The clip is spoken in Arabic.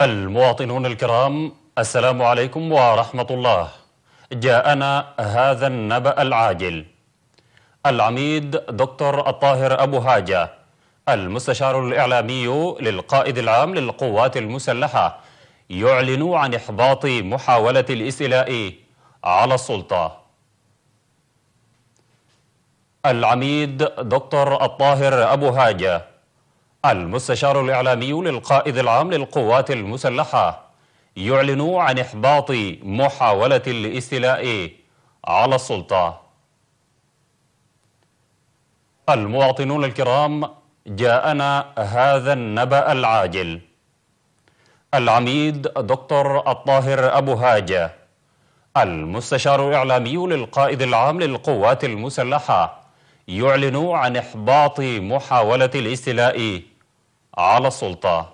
المواطنون الكرام السلام عليكم ورحمة الله جاءنا هذا النبأ العاجل العميد دكتور الطاهر أبو هاجة المستشار الإعلامي للقائد العام للقوات المسلحة يعلن عن إحباط محاولة الاستيلاء على السلطة العميد دكتور الطاهر أبو هاجة المستشار الإعلامي للقائد العام للقوات المسلحة يعلن عن إحباط محاولة الاستيلاء على السلطة المواطنون الكرام جاءنا هذا النبأ العاجل العميد دكتور الطاهر أبو هاجة المستشار الإعلامي للقائد العام للقوات المسلحة يعلن عن إحباط محاولة الاستيلاء على السلطة